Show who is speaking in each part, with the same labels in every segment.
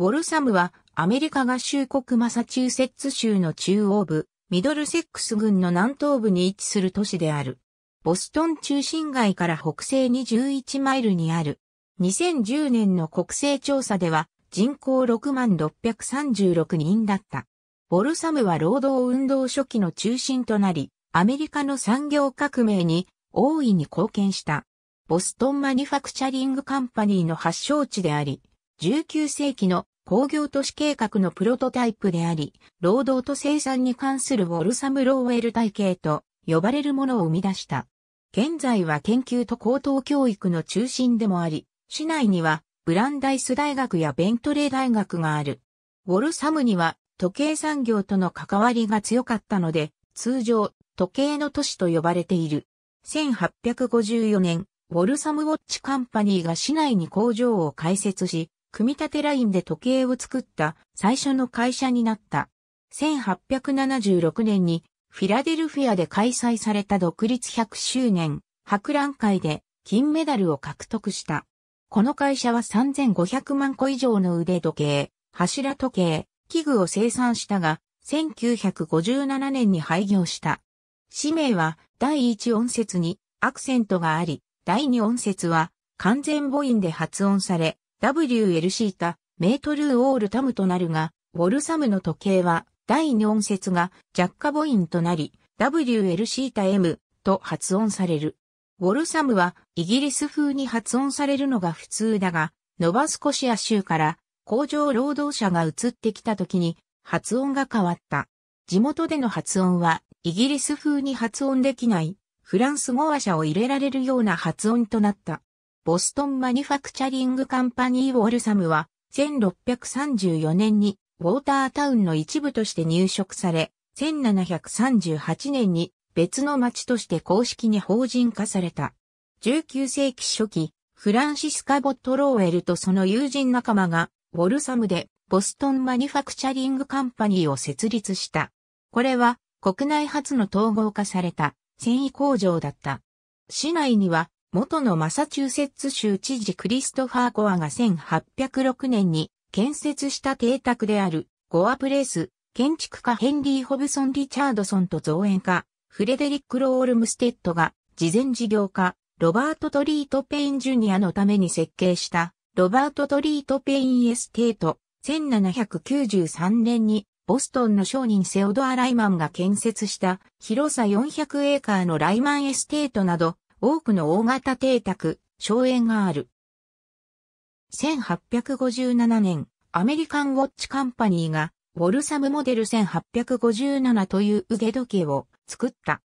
Speaker 1: ウォルサムはアメリカ合衆国マサチューセッツ州の中央部、ミドルセックス郡の南東部に位置する都市である。ボストン中心街から北西に11マイルにある。2010年の国勢調査では人口6万636人だった。ボルサムは労働運動初期の中心となり、アメリカの産業革命に大いに貢献した。ボストンマニュファクチャリングカンパニーの発祥地であり、19世紀の工業都市計画のプロトタイプであり、労働と生産に関するウォルサム・ローウェル体系と呼ばれるものを生み出した。現在は研究と高等教育の中心でもあり、市内にはブランダイス大学やベントレー大学がある。ウォルサムには時計産業との関わりが強かったので、通常、時計の都市と呼ばれている。1854年、ウォルサムウォッチカンパニーが市内に工場を開設し、組み立てラインで時計を作った最初の会社になった。1876年にフィラデルフィアで開催された独立100周年博覧会で金メダルを獲得した。この会社は3500万個以上の腕時計、柱時計、器具を生産したが、1957年に廃業した。氏名は第1音節にアクセントがあり、第2音節は完全母音で発音され、WLC タ、メートルオールタムとなるが、ウォルサムの時計は第音節が弱ボインとなり、WLC タ M と発音される。ウォルサムはイギリス風に発音されるのが普通だが、ノバスコシア州から工場労働者が移ってきた時に発音が変わった。地元での発音はイギリス風に発音できないフランス語話者を入れられるような発音となった。ボストンマニファクチャリングカンパニーウォルサムは、1634年にウォータータウンの一部として入植され、1738年に別の町として公式に法人化された。19世紀初期、フランシスカ・ボット・ローエルとその友人仲間が、ウォルサムでボストンマニファクチャリングカンパニーを設立した。これは国内初の統合化された繊維工場だった。市内には元のマサチューセッツ州知事クリストファー・ゴアが1806年に建設した邸宅であるゴアプレース、建築家ヘンリー・ホブソン・リチャードソンと造園家、フレデリック・ロールムステッドが事前事業家、ロバート・トリート・ペイン・ジュニアのために設計したロバート・トリート・ペイン・エステート、1793年にボストンの商人セオドア・ライマンが建設した広さ400エーカーのライマンエステートなど多くの大型邸宅、荘園がある。1857年、アメリカンウォッチカンパニーが、ウォルサムモデル1857という腕時計を作った。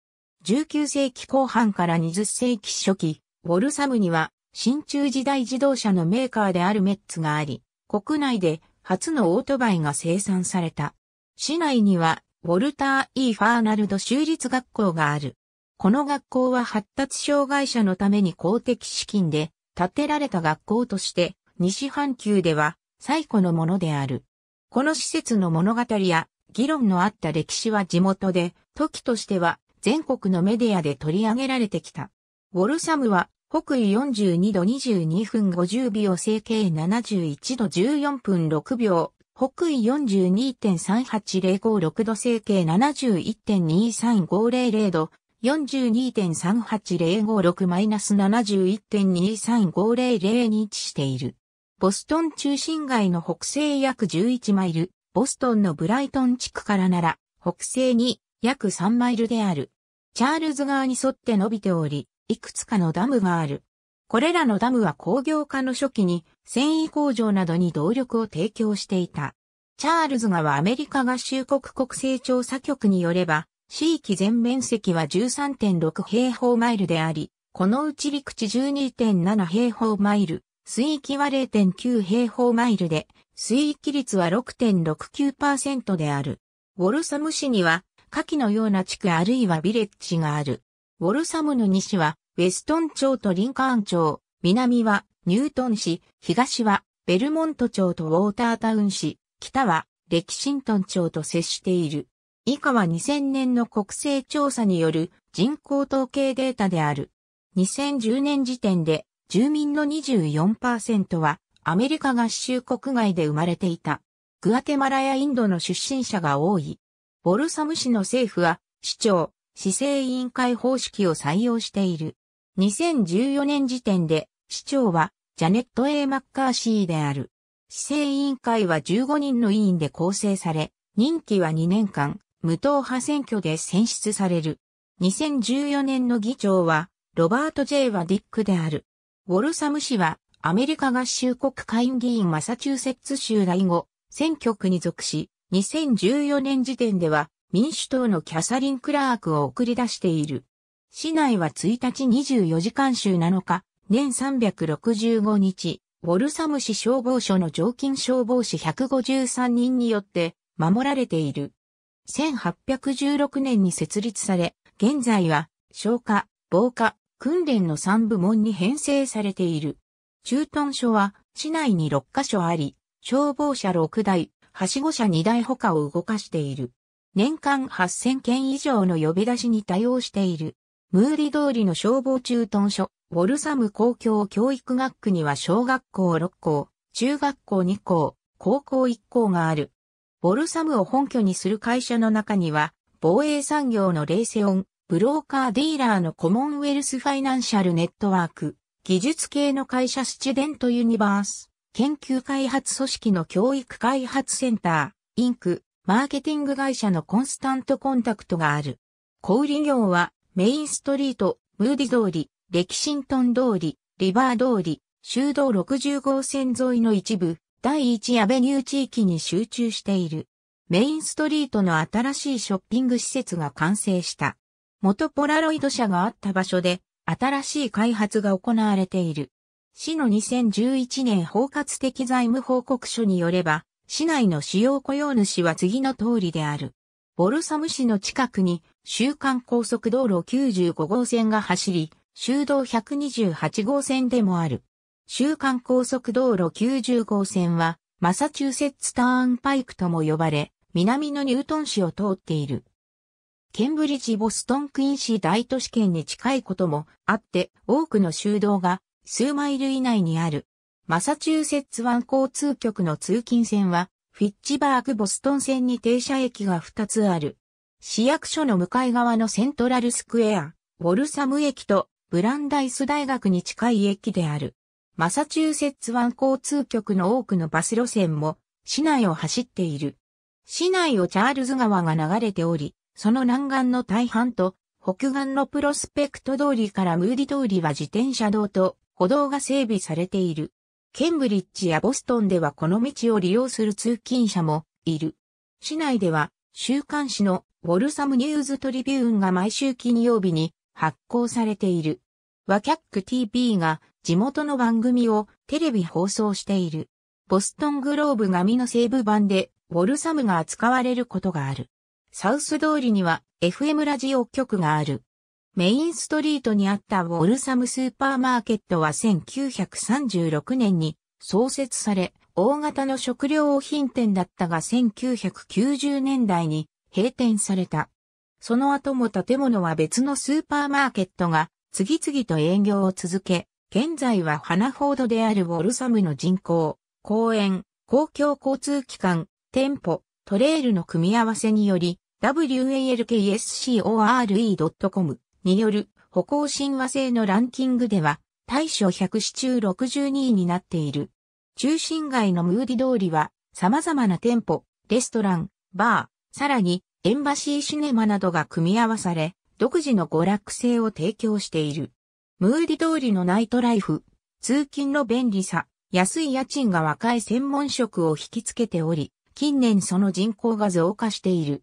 Speaker 1: 19世紀後半から20世紀初期、ウォルサムには、新中時代自動車のメーカーであるメッツがあり、国内で初のオートバイが生産された。市内には、ウォルター・ E・ ファーナルド州立学校がある。この学校は発達障害者のために公的資金で建てられた学校として西半球では最古のものである。この施設の物語や議論のあった歴史は地元で時としては全国のメディアで取り上げられてきた。ウォルサムは北緯42度22分50秒整形71度14分6秒、北緯42.38056度整形71.23500度、42.38056-71.23500に位置している。ボストン中心街の北西約11マイル、ボストンのブライトン地区からなら、北西に約3マイルである。チャールズ川に沿って伸びており、いくつかのダムがある。これらのダムは工業化の初期に繊維工場などに動力を提供していた。チャールズ川アメリカ合衆国国勢調査局によれば、地域全面積は13.6平方マイルであり、このうち陸地12.7平方マイル、水域は0.9平方マイルで、水域率は6.69%である。ウォルサム市には、下記のような地区あるいはビレッジがある。ウォルサムの西は、ウェストン町とリンカーン町、南はニュートン市、東はベルモント町とウォータータウン市、北はレキシントン町と接している。以下は2000年の国勢調査による人口統計データである。2010年時点で住民の24%はアメリカ合衆国外で生まれていた。グアテマラやインドの出身者が多い。ボルサム市の政府は市長、市政委員会方式を採用している。2014年時点で市長はジャネット・ A・ マッカーシーである。市政委員会は15人の委員で構成され、任期は2年間、無党派選挙で選出される。2014年の議長は、ロバート・ J・ ワディックである。ウォルサム氏は、アメリカ合衆国会議員マサチューセッツ州第後、選挙区に属し、2014年時点では民主党のキャサリン・クラークを送り出している。市内は1日24時間週7日、年365日、ウォルサム市消防署の常勤消防士153人によって守られている。1816年に設立され、現在は、消火、防火、訓練の3部門に編成されている。駐屯所は、市内に6カ所あり、消防車6台、はしご車2台他を動かしている。年間8000件以上の呼び出しに対応している。ムーリ通りの消防駐屯所、ウォルサム公共教育学区には小学校6校、中学校2校、高校1校がある。ボルサムを本拠にする会社の中には、防衛産業のレイセオン、ブローカーディーラーのコモンウェルスファイナンシャルネットワーク、技術系の会社スチュデントユニバース、研究開発組織の教育開発センター、インク、マーケティング会社のコンスタントコンタクトがある。小売業は、メインストリート、ムーディ通り、レキシントン通り、リバー通り、修道60号線沿いの一部、第1アベニュー地域に集中している。メインストリートの新しいショッピング施設が完成した。元ポラロイド社があった場所で新しい開発が行われている。市の2011年包括的財務報告書によれば、市内の主要雇用主は次の通りである。ボルサム市の近くに、週間高速道路95号線が走り、修道128号線でもある。週間高速道路90号線は、マサチューセッツターンパイクとも呼ばれ、南のニュートン市を通っている。ケンブリッジ・ボストン・クインン市大都市圏に近いこともあって、多くの修道が数マイル以内にある。マサチューセッツ湾交通局の通勤線は、フィッチバーグ・ボストン線に停車駅が2つある。市役所の向かい側のセントラルスクエア、ウォルサム駅とブランダイス大学に近い駅である。マサチューセッツ湾交通局の多くのバス路線も市内を走っている。市内をチャールズ川が流れており、その南岸の大半と北岸のプロスペクト通りからムーディ通りは自転車道と歩道が整備されている。ケンブリッジやボストンではこの道を利用する通勤者もいる。市内では週刊誌のウォルサムニューズトリビューンが毎週金曜日に発行されている。ワキャック TV が地元の番組をテレビ放送している。ボストングローブ紙の西部版でウォルサムが扱われることがある。サウス通りには FM ラジオ局がある。メインストリートにあったウォルサムスーパーマーケットは1936年に創設され、大型の食料品店だったが1990年代に閉店された。その後も建物は別のスーパーマーケットが次々と営業を続け、現在は花フォードであるウォルサムの人口、公園、公共交通機関、店舗、トレイルの組み合わせにより、walkscore.com による歩行神話性のランキングでは、対象100市中62位になっている。中心街のムーディ通りは、様々な店舗、レストラン、バー、さらに、エンバシーシネマなどが組み合わされ、独自の娯楽性を提供している。ムーディ通りのナイトライフ、通勤の便利さ、安い家賃が若い専門職を引きつけており、近年その人口が増加している。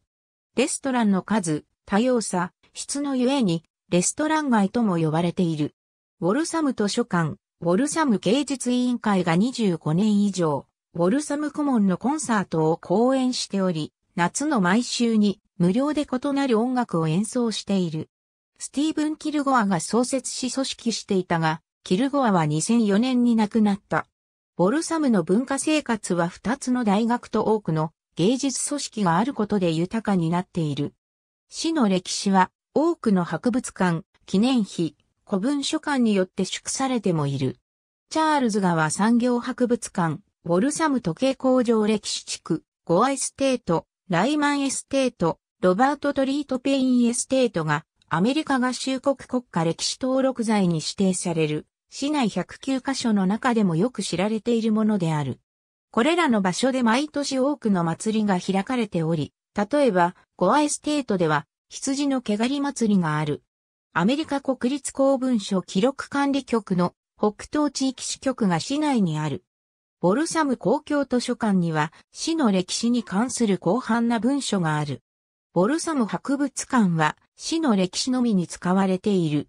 Speaker 1: レストランの数、多様さ、質のゆえに、レストラン街とも呼ばれている。ウォルサム図書館、ウォルサム芸術委員会が25年以上、ウォルサム顧問のコンサートを講演しており、夏の毎週に無料で異なる音楽を演奏している。スティーブン・キルゴアが創設し組織していたが、キルゴアは2004年に亡くなった。ボルサムの文化生活は2つの大学と多くの芸術組織があることで豊かになっている。市の歴史は多くの博物館、記念碑、古文書館によって祝されてもいる。チャールズ川産業博物館、ボルサム時計工場歴史地区、ゴアエステート、ライマンエステート、ロバート・トリート・ペイン・エステートが、アメリカ合衆国国家歴史登録財に指定される、市内109カ所の中でもよく知られているものである。これらの場所で毎年多くの祭りが開かれており、例えば、ゴアエステートでは、羊の毛刈り祭りがある。アメリカ国立公文書記録管理局の北東地域支局が市内にある。ボルサム公共図書館には市の歴史に関する広範な文書がある。ボルサム博物館は、市の歴史のみに使われている。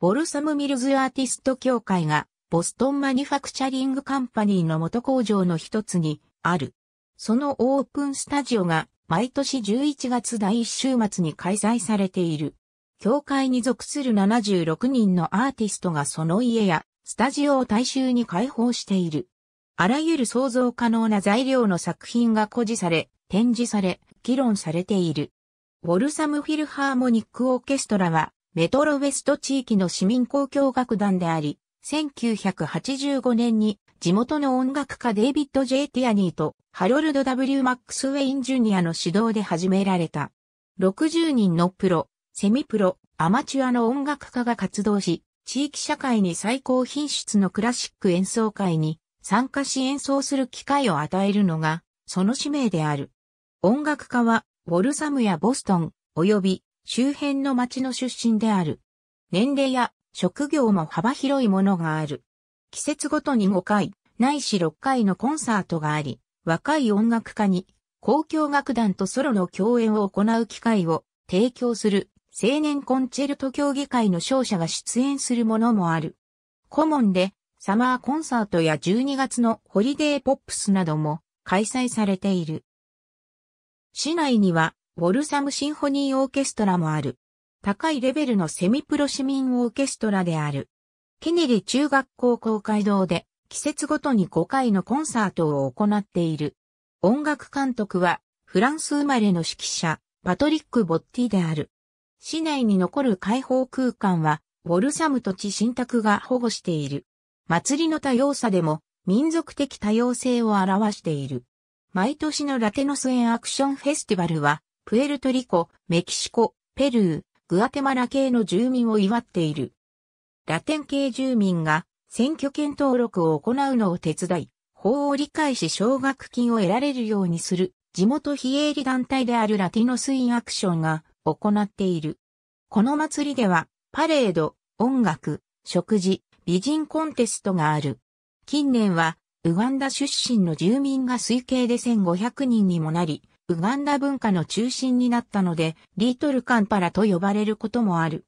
Speaker 1: ボルサムミルズアーティスト協会が、ボストンマニファクチャリングカンパニーの元工場の一つにある。そのオープンスタジオが、毎年11月第1週末に開催されている。協会に属する76人のアーティストがその家や、スタジオを大衆に開放している。あらゆる想像可能な材料の作品が誇示され、展示され、議論されている。ウォルサムフィルハーモニックオーケストラは、メトロウェスト地域の市民公共楽団であり、1985年に地元の音楽家デイビッド・ジェイ・ティアニーとハロルド・ W・ マックス・ウェイン・ジュニアの指導で始められた。60人のプロ、セミプロ、アマチュアの音楽家が活動し、地域社会に最高品質のクラシック演奏会に参加し演奏する機会を与えるのが、その使命である。音楽家はウォルサムやボストン、及び周辺の町の出身である。年齢や職業も幅広いものがある。季節ごとに5回、ないし6回のコンサートがあり、若い音楽家に公共楽団とソロの共演を行う機会を提供する青年コンチェルト協議会の勝者が出演するものもある。顧問でサマーコンサートや12月のホリデーポップスなども開催されている。市内には、ウォルサムシンフォニーオーケストラもある。高いレベルのセミプロ市民オーケストラである。ケネリ中学校公会堂で季節ごとに5回のコンサートを行っている。音楽監督はフランス生まれの指揮者パトリック・ボッティである。市内に残る開放空間はウォルサム土地新宅が保護している。祭りの多様さでも民族的多様性を表している。毎年のラテノスエンアクションフェスティバルは、プエルトリコ、メキシコ、ペルー、グアテマラ系の住民を祝っている。ラテン系住民が選挙権登録を行うのを手伝い、法を理解し奨学金を得られるようにする地元非営利団体であるラティノスインアクションが行っている。この祭りではパレード、音楽、食事、美人コンテストがある。近年はウガンダ出身の住民が推計で1500人にもなり、ウガンダ文化の中心になったので、リートルカンパラと呼ばれることもある。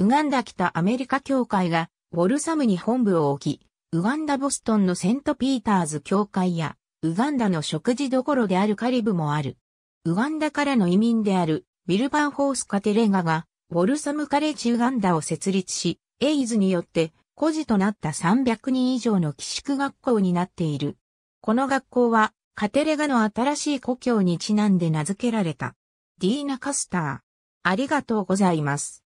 Speaker 1: ウガンダ北アメリカ協会が、ウォルサムに本部を置き、ウガンダボストンのセントピーターズ協会や、ウガンダの食事どころであるカリブもある。ウガンダからの移民である、ウィルバンホース・カテレガが、ウォルサムカレッジ・ウガンダを設立し、エイズによって孤児となった300人以上の寄宿学校になっている。この学校は、カテレガの新しい故郷にちなんで名付けられた。ディーナ・カスター。ありがとうございます。